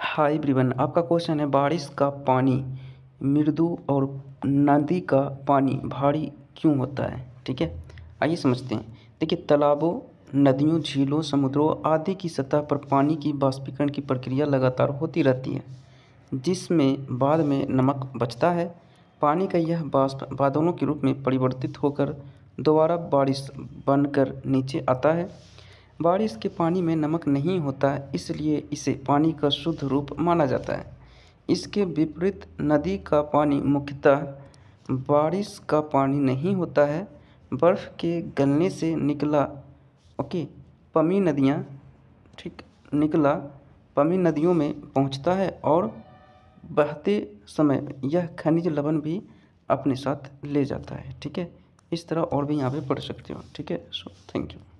हाय ब्रिवन आपका क्वेश्चन है बारिश का पानी मृदु और नदी का पानी भारी क्यों होता है ठीक है आइए समझते हैं देखिए तालाबों नदियों झीलों समुद्रों आदि की सतह पर पानी की बाष्पीकरण की प्रक्रिया लगातार होती रहती है जिसमें बाद में नमक बचता है पानी का यह बाष्प बादलों के रूप में परिवर्तित होकर दोबारा बारिश बनकर नीचे आता है बारिश के पानी में नमक नहीं होता इसलिए इसे पानी का शुद्ध रूप माना जाता है इसके विपरीत नदी का पानी मुख्यतः बारिश का पानी नहीं होता है बर्फ़ के गलने से निकला ओके पमी नदियाँ ठीक निकला पमी नदियों में पहुँचता है और बहते समय यह खनिज लवण भी अपने साथ ले जाता है ठीक है इस तरह और भी यहाँ पे पढ़ सकते हो ठीक है सो थैंक यू